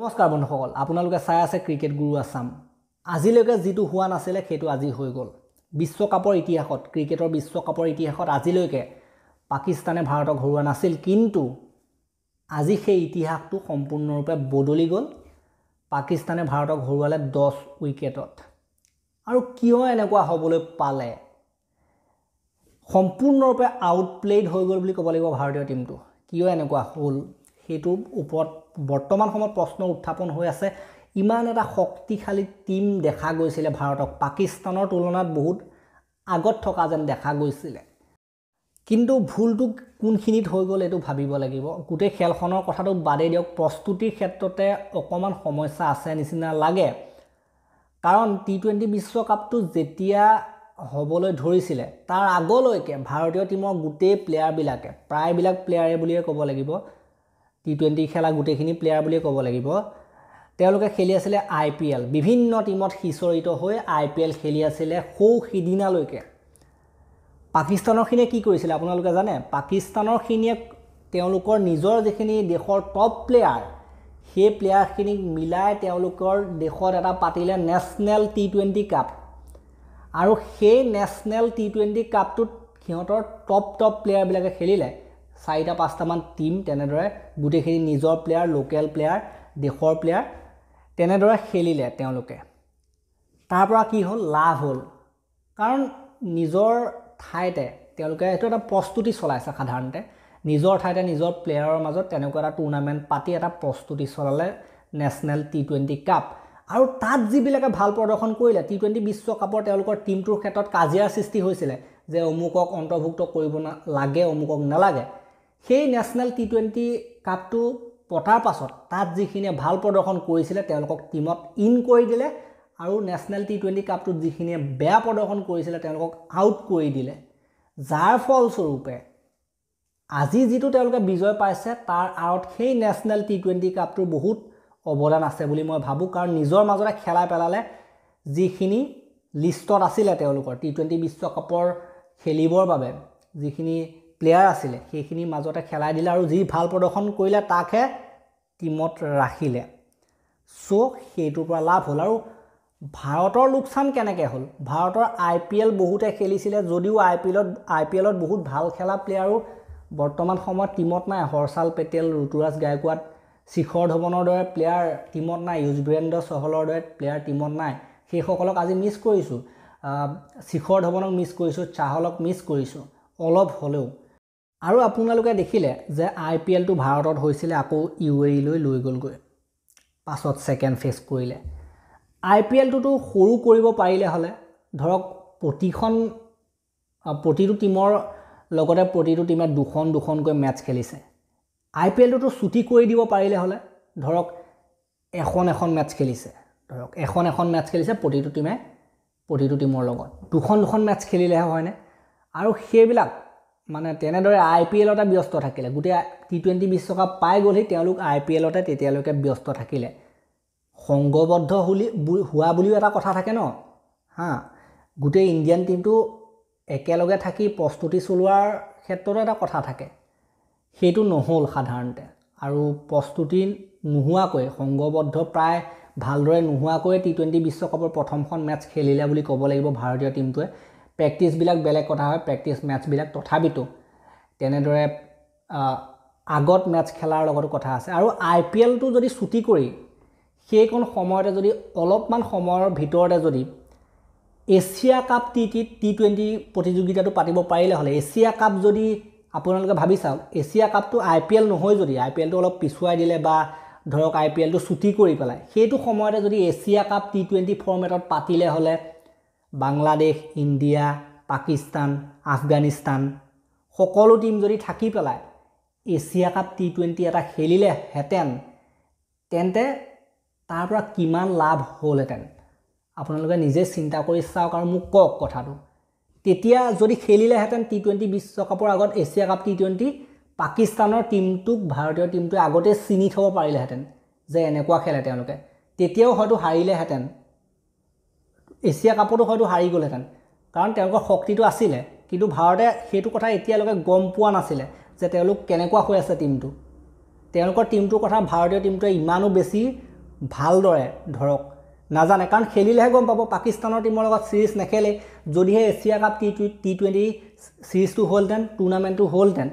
নমস্কাৰ বন্ধুসকল আপোনালোকে চাই আছে ক্ৰিকেট গুৰু আছাম আজিলৈকে যিটো হোৱা নাছিলে সেইটো আজি হৈ গ'ল বিশ্বকাপৰ ইতিহাসত ক্ৰিকেটৰ বিশ্বকাপৰ ইতিহাসত আজিলৈকে পাকিস্তানে ভাৰতক হৰুৱা নাছিল কিন্তু আজি সেই ইতিহাসটো সম্পূৰ্ণৰূপে বদলি গ'ল পাকিস্তানে ভাৰতক হৰুৱালে দহ উইকেটত আৰু কিয় এনেকুৱা হ'বলৈ পালে সম্পূৰ্ণৰূপে আউট প্লেইড হৈ গ'ল বুলি ক'ব লাগিব ভাৰতীয় টীমটো কিয় এনেকুৱা হ'ল সেইটোৰ ওপৰত বৰ্তমান সময়ত প্ৰশ্ন উত্থাপন হৈ আছে ইমান এটা শক্তিশালী টীম দেখা গৈছিলে ভাৰতক পাকিস্তানৰ তুলনাত বহুত আগত থকা যেন দেখা গৈছিলে কিন্তু ভুলটো কোনখিনিত হৈ গ'ল এইটো ভাবিব লাগিব গোটেই খেলখনৰ কথাটো বাদেই দিয়ক প্ৰস্তুতিৰ ক্ষেত্ৰতে অকণমান সমস্যা আছে নিচিনা লাগে কাৰণ টি টুৱেণ্টি বিশ্বকাপটো যেতিয়া হ'বলৈ ধৰিছিলে তাৰ আগলৈকে ভাৰতীয় টীমৰ গোটেই প্লেয়াৰবিলাকে প্ৰায়বিলাক প্লেয়াৰে বুলিয়ে ক'ব লাগিব টি টুৱেণ্টি খেলা গোটেইখিনি প্লেয়াৰ বুলিয়ে ক'ব লাগিব তেওঁলোকে খেলি আছিলে আই পি এল বিভিন্ন টীমত সিঁচৰিত হৈ আই পি এল খেলি আছিলে সৌ সিদিনালৈকে পাকিস্তানৰখিনিয়ে কি কৰিছিলে আপোনালোকে জানে পাকিস্তানৰখিনিয়ে তেওঁলোকৰ নিজৰ যিখিনি দেশৰ টপ প্লেয়াৰ সেই প্লেয়াৰখিনিক মিলাই তেওঁলোকৰ দেশত এটা পাতিলে নেশ্যনেল টি টুৱেণ্টি কাপ আৰু সেই নেশ্যনেল টি টুৱেণ্টি কাপটোত সিহঁতৰ টপ টপ প্লেয়াৰবিলাকে খেলিলে চাৰিটা পাঁচটামান টীম তেনেদৰে গোটেইখিনি নিজৰ প্লেয়াৰ লোকেল প্লেয়াৰ দেশৰ প্লেয়াৰ তেনেদৰে খেলিলে তেওঁলোকে তাৰ পৰা কি হ'ল লাভ হ'ল কাৰণ নিজৰ ঠাইতে তেওঁলোকে এইটো এটা প্ৰস্তুতি চলাইছে সাধাৰণতে নিজৰ ঠাইতে নিজৰ প্লেয়াৰৰ মাজত তেনেকুৱা এটা টুৰ্ণামেণ্ট পাতি এটা প্ৰস্তুতি চলালে নেশ্যনেল টি টুৱেণ্টি কাপ আৰু তাত যিবিলাকে ভাল প্ৰদৰ্শন কৰিলে টি টুৱেণ্টি বিশ্বকাপৰ তেওঁলোকৰ টীমটোৰ ক্ষেত্ৰত কাজিয়াৰ সৃষ্টি হৈছিলে যে অমুকক অন্তৰ্ভুক্ত কৰিব না লাগে অমুকক নালাগে সেই নেশ্যনেল টি টুৱেণ্টি কাপটো পতাৰ পাছত তাত যিখিনিয়ে ভাল প্ৰদৰ্শন কৰিছিলে তেওঁলোকক টীমত ইন কৰি দিলে আৰু নেশ্যনেল টি টুৱেণ্টি কাপটোত যিখিনিয়ে বেয়া প্ৰদৰ্শন কৰিছিলে তেওঁলোকক আউট কৰি দিলে যাৰ ফলস্বৰূপে আজি যিটো তেওঁলোকে বিজয় পাইছে তাৰ আঁৰত সেই নেশ্যনেল টি টুৱেণ্টি কাপটোৰ বহুত অৱদান আছে বুলি মই ভাবোঁ কাৰণ নিজৰ মাজতে খেলাই পেলালে যিখিনি লিষ্টত আছিলে তেওঁলোকৰ টি টুৱেণ্টি বিশ্বকাপৰ খেলিবৰ বাবে যিখিনি প্লেয়াৰ আছিলে সেইখিনিৰ মাজতে খেলাই দিলে আৰু যি ভাল প্ৰদৰ্শন কৰিলে তাকহে টীমত ৰাখিলে চ' সেইটোৰ পৰা লাভ হ'ল আৰু ভাৰতৰ লোকচান কেনেকৈ হ'ল ভাৰতৰ আই পি এল বহুতে খেলিছিলে যদিও আই পি এলত আই পি এলত বহুত ভাল খেলা প্লেয়াৰো বৰ্তমান সময়ত টীমত নাই হৰ্ষাল পেটেল ঋতুৰাজ গায়কোৱাড শিখৰ ধৱনৰ দৰে প্লেয়াৰ টীমত নাই য়ুজবেন্দ্ৰ চহলৰ দৰে প্লেয়াৰ টীমত নাই সেইসকলক আজি মিছ কৰিছোঁ শিখৰ ধৱনক মিছ কৰিছোঁ চাহলক মিছ কৰিছোঁ অলপ হ'লেও আৰু আপোনালোকে দেখিলে যে আই পি এলটো ভাৰতত হৈছিলে আকৌ ইউ এ ইলৈ লৈ গ'লগৈ পাছত ছেকেণ্ড ফেজ কৰিলে আই পি এলটোতো সৰু কৰিব পাৰিলে হ'লে ধৰক প্ৰতিখন প্ৰতিটো টীমৰ লগতে প্ৰতিটো টীমে দুখন দুখনকৈ মেটছ খেলিছে আই পি এলটোতো চুটি কৰি দিব পাৰিলে হ'লে ধৰক এখন এখন মেটচ খেলিছে ধৰক এখন এখন মেটছ খেলিছে প্ৰতিটো টীমে প্ৰতিটো টীমৰ লগত দুখন দুখন মেটচ খেলিলেহে হয়নে আৰু সেইবিলাক মানে তেনেদৰে আই পি এলতে ব্যস্ত থাকিলে গোটেই টি টুৱেণ্টি বিশ্বকাপ পাই গ'লহি তেওঁলোক আই পি এলতে তেতিয়ালৈকে ব্যস্ত থাকিলে সংঘবদ্ধ হলি হোৱা বুলিও এটা কথা থাকে ন হা গোটেই ইণ্ডিয়ান টীমটো একেলগে থাকি প্ৰস্তুতি চলোৱাৰ ক্ষেত্ৰতো এটা কথা থাকে সেইটো নহ'ল সাধাৰণতে আৰু প্ৰস্তুতি নোহোৱাকৈ সংঘবদ্ধ প্ৰায় ভালদৰে নোহোৱাকৈয়ে টি টুৱেণ্টি বিশ্বকাপৰ প্ৰথমখন মেটছ খেলিলে বুলি ক'ব লাগিব ভাৰতীয় টীমটোৱে প্ৰেক্টিছবিলাক বেলেগ কথা হয় প্ৰেক্টিছ মেটছবিলাক তথাপিতো তেনেদৰে আগত মেটছ খেলাৰ লগতো কথা আছে আৰু আই পি এলটো যদি ছুটি কৰি সেইকণ সময়তে যদি অলপমান সময়ৰ ভিতৰতে যদি Asia cup T T T twenty প্ৰতিযোগিতাটো পাতিব পাৰিলে হ'লে এছিয়া কাপ যদি আপোনালোকে ভাবি চাওক এছিয়া কাপটো আই পি এল নহয় যদি আই পি এলটো অলপ পিছুৱাই দিলে বা ধৰক আই পি এলটো ছুটি কৰি পেলাই সেইটো সময়তে যদি এছিয়া কাপ টি টুৱেণ্টি ফৰ্মেটত পাতিলে হ'লে বাংলাদেশ ইণ্ডিয়া পাকিস্তান আফগানিস্তান সকলো টীম যদি থাকি পেলাই এছিয়া কাপ টি টুৱেণ্টি এটা খেলিলেহেঁতেন তেন্তে তাৰ পৰা কিমান লাভ হ'লহেঁতেন আপোনালোকে নিজে চিন্তা কৰি চাওক আৰু মোক কওক কথাটো তেতিয়া যদি খেলিলেহেঁতেন টি টুৱেণ্টি বিশ্বকাপৰ আগত এছিয়া কাপ টি টুৱেণ্টি পাকিস্তানৰ টীমটোক ভাৰতীয় টীমটোৱে আগতে চিনি থ'ব পাৰিলেহেঁতেন যে এনেকুৱা খেলে তেওঁলোকে তেতিয়াও হয়তো হাৰিলেহেঁতেন এছিয়া কাপতো হয়তো হাৰি গ'লহেঁতেন কাৰণ তেওঁলোকৰ শক্তিটো আছিলে কিন্তু ভাৰতে সেইটো কথা এতিয়ালৈকে গম পোৱা নাছিলে যে তেওঁলোক কেনেকুৱা হৈ আছে টীমটো তেওঁলোকৰ টীমটোৰ কথা ভাৰতীয় টীমটোৱে ইমানো বেছি ভালদৰে ধৰক নাজানে কাৰণ খেলিলেহে গম পাব পাকিস্তানৰ টীমৰ লগত ছিৰিজ নেখেলেই যদিহে Asia cup T two T twenty ছিৰিজটো হ'লহেঁতেন টুৰ্ণামেণ্টটো হ'লহেঁতেন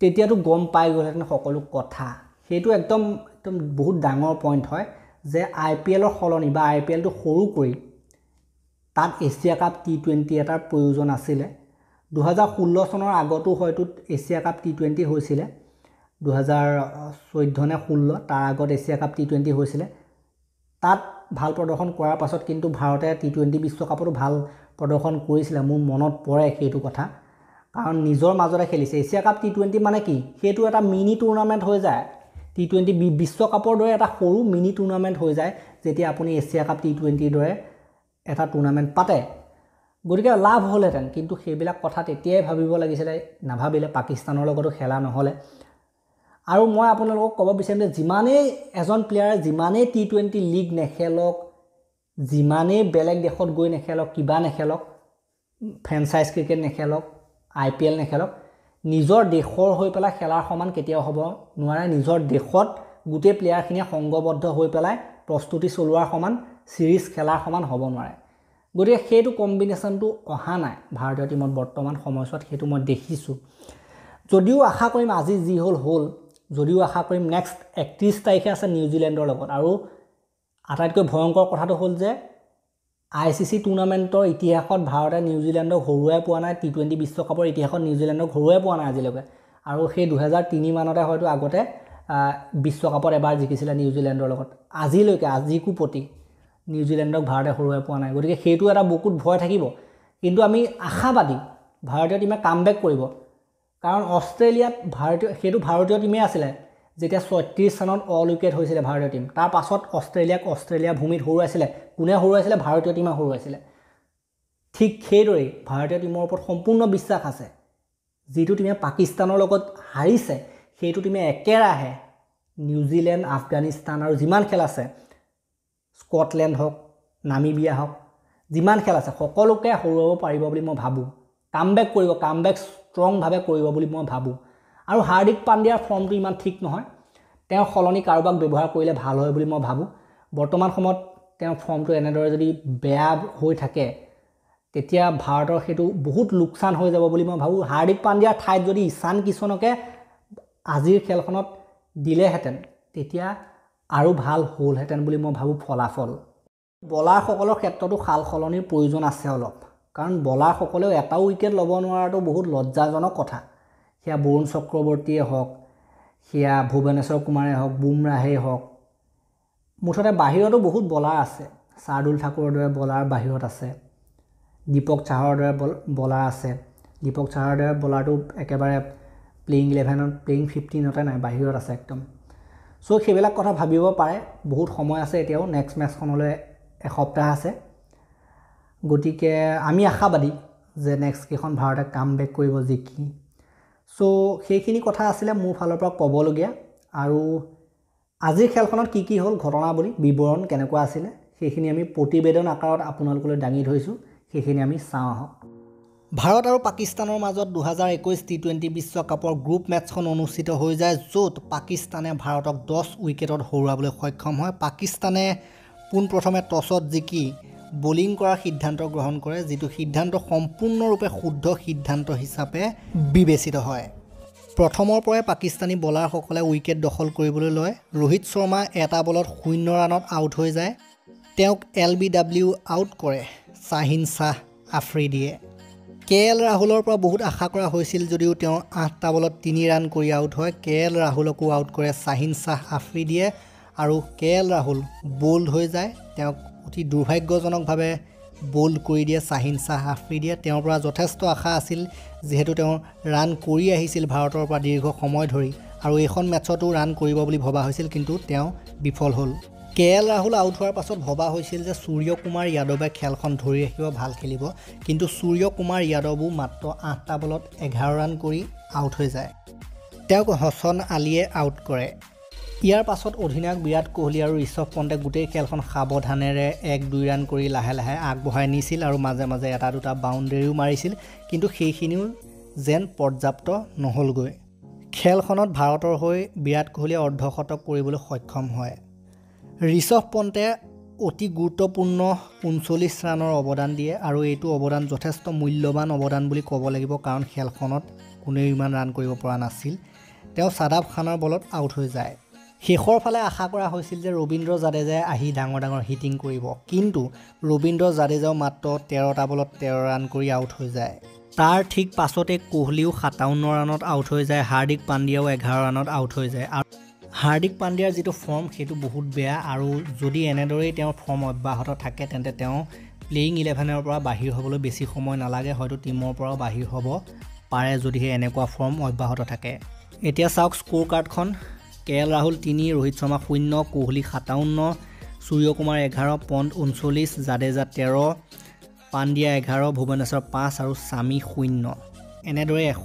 তেতিয়াতো গম পাই গ'লহেঁতেন সকলো কথা সেইটো একদম একদম বহুত ডাঙৰ পইণ্ট হয় যে আই পি এলৰ সলনি বা আই পি এলটো সৰু কৰি তাত এছিয়া কাপ টি টুৱেণ্টি এটাৰ প্ৰয়োজন আছিলে দুহেজাৰ ষোল্ল চনৰ আগতো হয়তো এছিয়া কাপ টি টুৱেণ্টি হৈছিলে দুহেজাৰ চৈধ্য নে ষোল্ল তাৰ আগত এছিয়া কাপ টি টুৱেণ্টি হৈছিলে তাত ভাল প্ৰদৰ্শন কৰাৰ পাছত কিন্তু ভাৰতে টি টুৱেণ্টি বিশ্বকাপতো ভাল প্ৰদৰ্শন কৰিছিলে মোৰ মনত পৰে সেইটো কথা কাৰণ নিজৰ মাজতে খেলিছে এছিয়া কাপ টি টুৱেণ্টি মানে কি সেইটো এটা মিনি টুৰ্ণামেণ্ট হৈ যায় টি টুৱেণ্টি বিশ্বকাপৰ দৰে এটা সৰু মিনি টুৰ্ণামেণ্ট হৈ যায় যেতিয়া আপুনি এছিয়া কাপ টি টুৱেণ্টিৰ দৰে এটা টুৰ্ণামেণ্ট পাতে গতিকে লাভ হ'লহেঁতেন কিন্তু সেইবিলাক কথা তেতিয়াই ভাবিব লাগিছিলে নাভাবিলে পাকিস্তানৰ লগতো খেলা নহ'লে আৰু মই আপোনালোকক ক'ব বিচাৰিম যে যিমানেই এজন প্লেয়াৰে যিমানেই টি টুৱেণ্টি লীগ নেখেলক যিমানেই বেলেগ দেশত গৈ নেখেলক কিবা নেখেলক ফ্ৰেঞ্চাইজ ক্ৰিকেট নেখেলক আই পি এল নেখেলক নিজৰ দেশৰ হৈ পেলাই খেলাৰ সমান কেতিয়াও হ'ব নোৱাৰে নিজৰ দেশত গোটেই প্লেয়াৰখিনিয়ে সংঘবদ্ধ হৈ পেলাই প্ৰস্তুতি চলোৱাৰ সমান ছিৰিজ খেলাৰ সমান হ'ব নোৱাৰে গতিকে সেইটো কম্বিনেশ্যনটো অহা নাই ভাৰতীয় টীমত বৰ্তমান সময়ছোৱাত সেইটো মই দেখিছোঁ যদিও আশা কৰিম আজি যি হ'ল হ'ল যদিও আশা কৰিম নেক্সট একত্ৰিছ তাৰিখে আছে নিউজিলেণ্ডৰ লগত আৰু আটাইতকৈ ভয়ংকৰ কথাটো হ'ল যে আই চি চি টুৰ্ণামেণ্টৰ ইতিহাসত ভাৰতে নিউজিলেণ্ডক হৰুৱাই পোৱা নাই টি টুৱেণ্টি বিশ্বকাপৰ ইতিহাসত নিউজিলেণ্ডক হৰুৱাই পোৱা নাই আজিলৈকে আৰু সেই দুহেজাৰ তিনি মানতে হয়তো আগতে বিশ্বকাপত এবাৰ জিকিছিলে নিউজিলেণ্ডৰ লগত আজিলৈকে আজিকো প্ৰতি নিউজিলেণ্ডক ভাৰতে হৰুৱাই পোৱা নাই গতিকে সেইটো এটা বুকুত ভয় থাকিব কিন্তু আমি আশাবাদী ভাৰতীয় টীমে কাম বেক কৰিব কাৰণ অষ্ট্ৰেলিয়াত ভাৰতীয় সেইটো ভাৰতীয় টীমেই আছিলে যেতিয়া ছয়ত্ৰিছ চনত অল উইকেট হৈছিলে ভাৰতীয় টীম তাৰ পাছত অষ্ট্ৰেলিয়াক অষ্ট্ৰেলিয়া ভূমিত হৰুৱাইছিলে কোনে হৰুৱাইছিলে ভাৰতীয় টীমে হৰুৱাইছিলে ঠিক সেইদৰেই ভাৰতীয় টীমৰ ওপৰত সম্পূৰ্ণ বিশ্বাস আছে যিটো টীমে পাকিস্তানৰ লগত হাৰিছে সেইটো টীমে একেৰাহে নিউজিলেণ্ড আফগানিস্তান আৰু যিমান খেল আছে স্কটলেণ্ড হওক নামিবিয়া হওক যিমান খেল আছে সকলোকে হৰুৱাব পাৰিব বুলি মই ভাবোঁ কাম বেক কৰিব কাম বেক ষ্ট্ৰংভাৱে কৰিব বুলি মই ভাবোঁ আৰু হাৰ্দিক পাণ্ডিয়াৰ ফৰ্মটো ইমান ঠিক নহয় তেওঁ সলনি কাৰোবাক ব্যৱহাৰ কৰিলে ভাল হয় বুলি মই ভাবোঁ বৰ্তমান সময়ত তেওঁৰ ফৰ্মটো এনেদৰে যদি বেয়া হৈ থাকে তেতিয়া ভাৰতৰ সেইটো বহুত লোকচান হৈ যাব বুলি মই ভাবোঁ হাৰ্দিক পাণ্ডিয়াৰ ঠাইত যদি ঈশান কিষণকে আজিৰ খেলখনত দিলেহেঁতেন তেতিয়া আৰু ভাল হ'লহেঁতেন বুলি মই ভাবোঁ ফলাফল বলাৰসকলৰ ক্ষেত্ৰতো সাল সলনিৰ প্ৰয়োজন আছে অলপ কাৰণ বলাৰসকলেও এটাও উইকেট ল'ব নোৱাৰাটো বহুত লজ্জাজনক কথা সেয়া বৰুণ চক্ৰৱৰ্তীয়ে হওক সেয়া ভুৱনেশ্বৰ কুমাৰে হওক বুমৰাহেই হওক মুঠতে বাহিৰতো বহুত বলাৰ আছে চাৰ্দুল ঠাকুৰৰ দৰে বলাৰ বাহিৰত আছে দীপক চাহৰ দৰে বল বলাৰ আছে দীপক চাহৰ দৰে বলাৰটো একেবাৰে প্লেইং ইলেভেনত প্লেইং ফিফটিনতে নাই বাহিৰত আছে একদম চ' সেইবিলাক কথা ভাবিব পাৰে বহুত সময় আছে এতিয়াও নেক্সট মেচখনলৈ এসপ্তাহ আছে গতিকে আমি আশাবাদী যে নেক্সটকেইখন ভাৰতে কাম বেক কৰিব জিকি চ' সেইখিনি কথা আছিলে মোৰ ফালৰ পৰা ক'বলগীয়া আৰু আজিৰ খেলখনত কি কি হ'ল ঘটনাৱলী বিৱৰণ কেনেকুৱা আছিলে সেইখিনি আমি প্ৰতিবেদন আকাৰত আপোনালোকলৈ দাঙি ধৰিছোঁ সেইখিনি আমি চাওঁ আহক ভাৰত আৰু পাকিস্তানৰ মাজত দুহেজাৰ একৈছ টি টুৱেণ্টি বিশ্বকাপৰ গ্ৰুপ মেটছখন অনুষ্ঠিত হৈ যায় য'ত পাকিস্তানে ভাৰতক দহ উইকেটত হৰুৱাবলৈ সক্ষম হয় পাকিস্তানে পোনপ্ৰথমে টছত জিকি বলিং কৰাৰ সিদ্ধান্ত গ্ৰহণ কৰে যিটো সিদ্ধান্ত সম্পূৰ্ণৰূপে শুদ্ধ সিদ্ধান্ত হিচাপে বিবেচিত হয় প্ৰথমৰ পৰাই পাকিস্তানী বলাৰসকলে উইকেট দখল কৰিবলৈ লয় ৰোহিত শৰ্মা এটা বলত শূন্য ৰাণত আউট হৈ যায় তেওঁক এল বি ডাব্লিউ আউট কৰে শ্বাহিন শ্বাহ আফ্ৰিদিয়ে কে এল ৰাহুলৰ পৰা বহুত আশা কৰা হৈছিল যদিও তেওঁ আঠটা বলত তিনি ৰাণ কৰি আউট হয় কে এল ৰাহুলকো আউট কৰে শ্বাহিন শ্বাহ আফ্ৰিদিয়ে আৰু কে এল ৰাহুল বোল্ড হৈ যায় তেওঁক অতি দুৰ্ভাগ্যজনকভাৱে বোল্ড কৰি দিয়ে চাহিন শ্বাহ দিয়ে তেওঁৰ পৰা যথেষ্ট আশা আছিল যিহেতু তেওঁ ৰাণ কৰি আহিছিল ভাৰতৰ পৰা দীৰ্ঘ সময় ধৰি আৰু এইখন মেটছতো ৰাণ কৰিব বুলি ভবা হৈছিল কিন্তু তেওঁ বিফল হ'ল কে এল ৰাহুল আউট হোৱাৰ পাছত ভবা হৈছিল যে সূৰ্য কুমাৰ যাদৱে খেলখন ধৰি ৰাখিব ভাল খেলিব কিন্তু সূৰ্য কুমাৰ যাদৱো মাত্ৰ আঠটা বলত এঘাৰ ৰাণ কৰি আউট হৈ যায় তেওঁক হচন আলীয়ে আউট কৰে ইয়াৰ পাছত অধিনায়ক বিৰাট কোহলি আৰু ঋষভ পণ্টে গোটেই খেলখন সাৱধানেৰে এক দুই ৰাণ কৰি লাহে লাহে আগবঢ়াই নিছিল আৰু মাজে মাজে এটা দুটা বাউণ্ডেৰীও মাৰিছিল কিন্তু সেইখিনিও যেন পৰ্যাপ্ত নহ'লগৈ খেলখনত ভাৰতৰ হৈ বিৰাট কোহলিয়ে অৰ্ধশতক কৰিবলৈ সক্ষম হয় ঋষভ পণ্টে অতি গুৰুত্বপূৰ্ণ ঊনচল্লিছ ৰাণৰ অৱদান দিয়ে আৰু এইটো অৱদান যথেষ্ট মূল্যৱান অৱদান বুলি ক'ব লাগিব কাৰণ খেলখনত কোনেও ইমান ৰাণ কৰিব পৰা নাছিল তেওঁ চাদাব খানৰ বলত আউট হৈ যায় শেষৰ ফালে আশা কৰা হৈছিল যে ৰবীন্দ্ৰ জাদেজাই আহি ডাঙৰ ডাঙৰ হিটিং কৰিব কিন্তু ৰবীন্দ্ৰ জাদেজাও মাত্ৰ তেৰটা বলত তেৰ ৰাণ কৰি আউট হৈ যায় তাৰ ঠিক পাছতে কোহলিও সাতাৱন্ন ৰাণত আউট হৈ যায় হাৰ্দিক পাণ্ডিয়াও এঘাৰ ৰাণত আউট হৈ যায় আৰু হাৰ্দিক পাণ্ডিয়াৰ যিটো ফৰ্ম সেইটো বহুত বেয়া আৰু যদি এনেদৰেই তেওঁৰ ফৰ্ম অব্যাহত থাকে তেন্তে তেওঁ প্লেয়িং ইলেভেনৰ পৰা বাহিৰ হ'বলৈ বেছি সময় নালাগে হয়তো টীমৰ পৰাও বাহিৰ হ'ব পাৰে যদিহে এনেকুৱা ফৰ্ম অব্যাহত থাকে এতিয়া চাওক স্ক'ৰ কাৰ্ডখন কে এল ৰাহুল তিনি ৰোহিত শৰ্মা শূন্য কোহলি সাতাৱন্ন সূৰ্য কুমাৰ এঘাৰ পণ্ট ঊনচল্লিছ জাদেজা তেৰ পাণ্ডিয়া এঘাৰ ভুৱনেশ্বৰ পাঁচ আৰু স্বামি শূন্য এনেদৰে এশ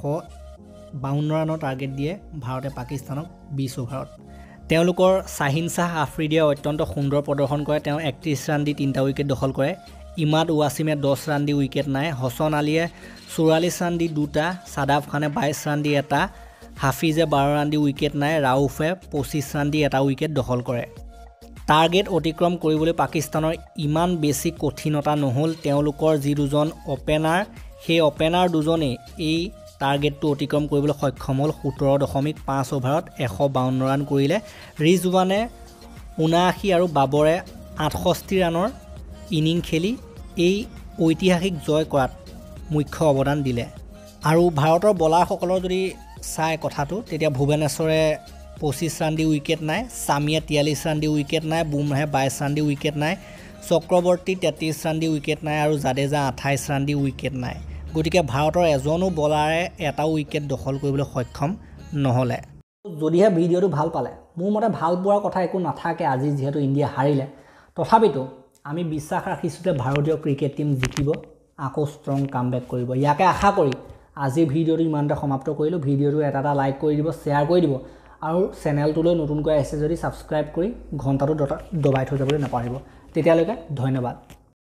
বাৱন্ন ৰাণৰ টাৰ্গেট দিয়ে ভাৰতে পাকিস্তানক বিছ অভাৰত তেওঁলোকৰ শ্বাহিন শ্বাহ আফ্ৰিদিয়ে অত্যন্ত সুন্দৰ প্ৰদৰ্শন কৰে তেওঁ একত্ৰিছ ৰাণ দি তিনিটা উইকেট দখল কৰে ইমাদ ৱাছিমে দহ ৰাণ দি উইকেট নাই হচন আলীয়ে চৌৰাল্লিছ ৰাণ দি দুটা চাদাফ খানে বাইছ ৰাণ দি এটা হাফিজে বাৰ ৰাণ দি উইকেট নাই ৰাউফে পঁচিছ ৰাণ দি এটা উইকেট দখল কৰে টাৰ্গেট অতিক্ৰম কৰিবলৈ পাকিস্তানৰ ইমান বেছি কঠিনতা নহ'ল তেওঁলোকৰ যি দুজন অপেনাৰ সেই অপেনাৰ দুজনেই এই টাৰ্গেটটো অতিক্ৰম কৰিবলৈ সক্ষম হ'ল সোতৰ দশমিক পাঁচ অভাৰত এশ বাৱন্ন ৰাণ কৰিলে ৰিজৱানে ঊনাশী আৰু বাবৰে আঠষষ্ঠি ৰাণৰ ইনিং খেলি এই ঐতিহাসিক জয় কৰাত মুখ্য অৱদান দিলে আৰু ভাৰতৰ বলাৰসকলৰ যদি চাই কথাটো তেতিয়া ভুৱনেশ্বৰে পঁচিছ ৰাণ দি উইকেট নাই চামিয়ে তিয়াল্লিছ ৰাণ দি উইকেট নাই বুমৰাহে বাইছ ৰাণ দি উইকেট নাই চক্ৰৱৰ্তী তেত্ৰিছ ৰাণ দি উইকেট নাই আৰু জাদেজা আঠাইছ ৰাণ দি উইকেট নাই গতিকে ভাৰতৰ এজনো বলাৰে এটাও উইকেট দখল কৰিবলৈ সক্ষম নহ'লে যদিহে ভিডিঅ'টো ভাল পালে মোৰ মতে ভাল পোৱাৰ কথা একো নাথাকে আজি যিহেতু ইণ্ডিয়া হাৰিলে তথাপিতো আমি বিশ্বাস ৰাখিছোঁ যে ভাৰতীয় ক্ৰিকেট টীম জিকিব আকৌ ষ্ট্ৰং কাম বেক কৰিব ইয়াকে আশা কৰি আজি ভিডিঅ'টো ইমানতে সমাপ্ত কৰিলোঁ ভিডিঅ'টো এটা এটা লাইক কৰি দিব শ্বেয়াৰ কৰি দিব আৰু চেনেলটোলৈ নতুনকৈ আহিছে যদি ছাবস্ক্ৰাইব কৰি ঘণ্টাটো দবাই থৈ যাবলৈ নাপাহৰিব তেতিয়ালৈকে ধন্যবাদ